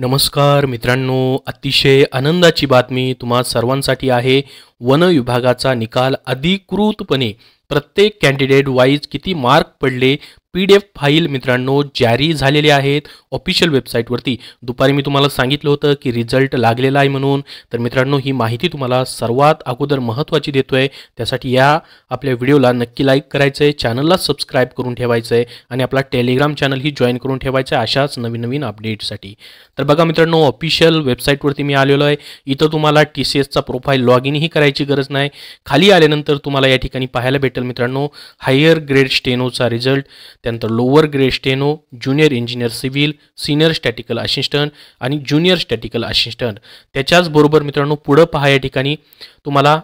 नमस्कार मित्रांनो अतिशय आनंदाची बातमी तुम्हा सर्वांसाठी आहे वन विभागाचा निकाल अधिकृतपणे प्रत्येक कॅन्डिडेट वाईज किती मार्क पडले पी डी एफ फाईल मित्रांनो जारी झालेले आहेत ऑफिशियल वेबसाईटवरती दुपारी मी तुम्हाला सांगितलं होतं की रिझल्ट लागलेला आहे म्हणून तर मित्रांनो ही माहिती तुम्हाला सर्वात अगोदर महत्त्वाची देतो आहे त्यासाठी या आपल्या व्हिडिओला नक्की लाईक करायचं आहे चॅनलला सबस्क्राईब करून ठेवायचं आहे आणि आपला टेलिग्राम चॅनलही जॉईन करून ठेवायचं आहे अशाच नवीन नवीन अपडेटसाठी तर बघा मित्रांनो ऑफिशियल वेबसाईटवरती मी आलेलो आहे इथं तुम्हाला टी सी एसचा प्रोफाईल लॉग इनही करायची गरज नाही खाली आल्यानंतर तुम्हाला या ठिकाणी पाहायला भेटेल मित्रांनो हायर ग्रेड स्टेनोचा रिझल्ट त्यानंतर lower grade steno junior engineer civil senior statistical assistant आणि ज्युनियर स्टॅटिकल असिस्टंट त्याच्याचबरोबर मित्रांनो पुढं पहा या ठिकाणी तुम्हाला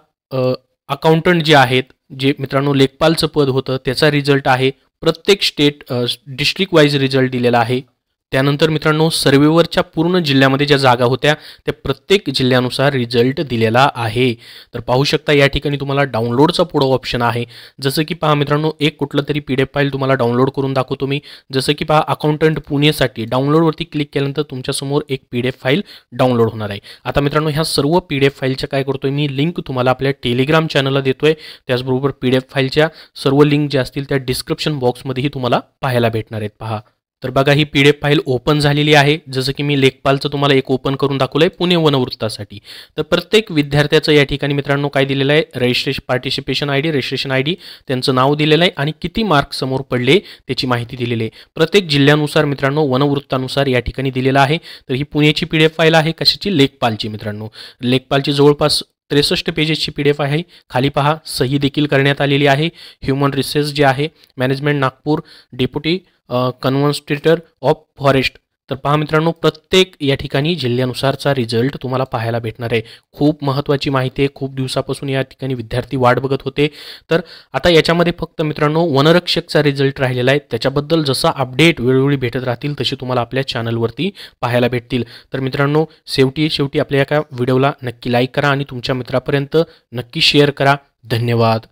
अकाउंटंट जे आहेत जे मित्रांनो लेखपालचं पद होतं त्याचा रिझल्ट आहे प्रत्येक स्टेट डिस्ट्रिक्ट वाईज रिझल्ट दिलेला आहे त्यानंतर मित्रांनो सर्वेवरच्या पूर्ण जिल्ह्यामध्ये ज्या जागा होत्या त्या प्रत्येक जिल्ह्यानुसार रिझल्ट दिलेला आहे तर पाहू शकता या ठिकाणी तुम्हाला डाउनलोडचा पुढं ऑप्शन आहे जसं की पहा मित्रांनो एक कुठलं तरी पी डी फाईल तुम्हाला डाउनलोड करून दाखवतो मी जसं की पहा अकाउंटंट पुणेसाठी डाउनलोडवरती क्लिक केल्यानंतर तुमच्यासमोर एक पी डी फाईल डाउनलोड होणार आहे आता मित्रांनो ह्या सर्व पी डी एफ फाईलच्या काय करतोय मी लिंक तुम्हाला आपल्या टेलिग्राम चॅनलला देतोय त्याचबरोबर पी डी एफ फाईलच्या सर्व लिंक ज्या असतील त्या डिस्क्रिप्शन बॉक्समध्येही तुम्हाला पाहायला भेटणार आहेत पहा तर बघा ही P D F file open झालेली आहे जसं की मी लेखपालचं तुम्हाला एक ओपन करून दाखवलं आहे पुणे वनवृत्तासाठी तर प्रत्येक विद्यार्थ्याचं या ठिकाणी मित्रांनो काय दिलेलं आहे registration participation I D registration I D त्यांचं नाव दिलेलं आहे आणि किती मार्क समोर पडले त्याची माहिती दिलेली आहे प्रत्येक जिल्ह्यानुसार मित्रांनो वनवृत्तानुसार या ठिकाणी दिलेलं आहे तर ही पुण्याची पी डी एफ फाईल आहे कशाची लेखपालची मित्रांनो लेखपालची जवळपास त्रेसष्ट पेजेसची पी डी एफ आहे खाली पहा सही देखील करण्यात आलेली आहे ह्युमन रिसेस जे आहे management Nagpur deputy conservator of forest तर पहा मित्रांनो प्रत्येक या ठिकाणी जिल्ह्यानुसारचा रिझल्ट तुम्हाला पाहायला भेटणार आहे खूप महत्त्वाची माहिती आहे खूप दिवसापासून या ठिकाणी विद्यार्थी वाट बघत होते तर आता याच्यामध्ये फक्त मित्रांनो वनरक्षकचा रिझल्ट राहिलेला आहे त्याच्याबद्दल जसा अपडेट वेळोवेळी भेटत राहतील तसे तुम्हाला आपल्या चॅनलवरती पाहायला भेटतील तर मित्रांनो शेवटी शेवटी आपल्या एका व्हिडिओला नक्की लाईक करा आणि तुमच्या मित्रापर्यंत नक्की शेअर करा धन्यवाद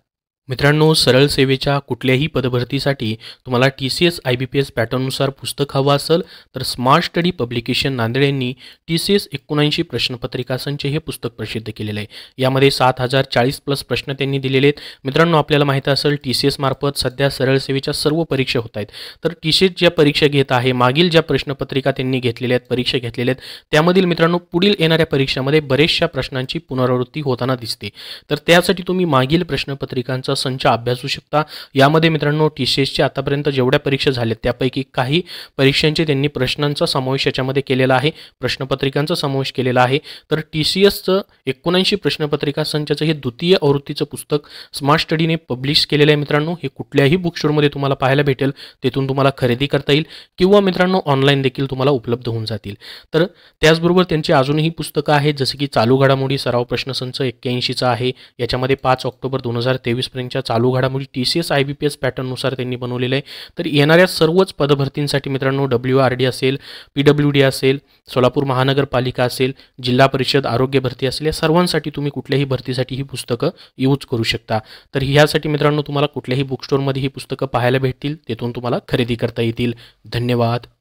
मित्रांनो सरळ सेवेच्या कुठल्याही पदभरतीसाठी तुम्हाला T C S I B P S पॅटर्ननुसार पुस्तक हवं असेल तर स्मार्ट स्टडी पब्लिकेशन नांदेड यांनी टी सी एस एकोणऐंशी प्रश्नपत्रिका संच हे पुस्तक प्रसिद्ध केलेलं आहे यामध्ये सात हजार चाळीस प्लस प्रश्न त्यांनी दिलेले आहेत मित्रांनो आपल्याला माहीत असेल टी सी एस मार्फत सध्या सरळ सेवेच्या सर्व परीक्षा होत आहेत तर टी सी एस ज्या परीक्षा घेत आहे मागील ज्या प्रश्नपत्रिका त्यांनी घेतलेल्या आहेत परीक्षा घेतलेल्या आहेत त्यामधील मित्रांनो पुढील येणाऱ्या परीक्षामध्ये बरेचशा प्रश्नांची पुनरावृत्ती होताना दिसते तर त्यासाठी तुम्ही मागील प्रश्नपत्रिकांचा संच अभ्यासू शकता यामध्ये मित्रांनो टी सी आतापर्यंत जेवढ्या परीक्षा झाल्या त्यापैकी काही परीक्षांचे त्यांनी प्रश्नांचा समावेश याच्यामध्ये केलेला आहे प्रश्नपत्रिकांचा समावेश केलेला आहे तर टी सी एसचं एकोणऐंशी प्रश्नपत्रिका संचाचं हे द्वितीय आवृत्तीचं पुस्तक स्मार्ट स्टडीने पब्लिश केलेलं आहे मित्रांनो हे कुठल्याही बुकस्टोरमध्ये तुम्हाला पाहायला भेटेल तिथून तुम्हाला खरेदी करता येईल किंवा मित्रांनो ऑनलाईन देखील तुम्हाला उपलब्ध होऊन जातील तर त्याचबरोबर त्यांची अजूनही पुस्तकं आहेत जसं की चालू घडामोडी सराव प्रश्नसंच एक्क्याऐंशीचा आहे याच्यामध्ये पाच ऑक्टोबर दोन हजार तेवीसपर्यंत त्यांच्या चालू घडामोडी T C S I B P S पॅटर्ननुसार त्यांनी बनवलेलं आहे तर येणाऱ्या सर्वच डब्ल्यू आर डी असेल पी डब्ल्यू डी असेल सोलापूर महानगरपालिका जिपरिषद आरोग्य भर्ती असेल या सर्वांसाठी तुम्ही कुठल्याही भरतीसाठी ही पुस्तकं यूज करू शता शकता मित्रों तुम्हारा कुछ ही बुकस्टोर बुकस्टोरमध्ये ही पुस्तक पहाय भेटी तेथून तुम्हाला खरे करता येतील धन्यवाद